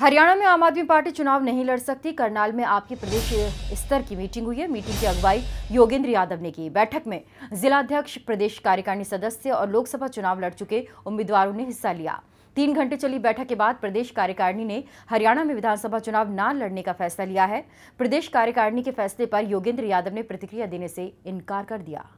हरियाणा में आम आदमी पार्टी चुनाव नहीं लड़ सकती करनाल में आपकी प्रदेश स्तर की मीटिंग हुई है मीटिंग की अगुवाई योगेंद्र यादव ने की बैठक में जिलाध्यक्ष प्रदेश कार्यकारिणी सदस्य और लोकसभा चुनाव लड़ चुके उम्मीदवारों ने हिस्सा लिया तीन घंटे चली बैठक के बाद प्रदेश कार्यकारिणी ने हरियाणा में विधानसभा चुनाव न लड़ने का फैसला लिया है प्रदेश कार्यकारिणी के फैसले पर योगेंद्र यादव ने प्रतिक्रिया देने से इनकार कर दिया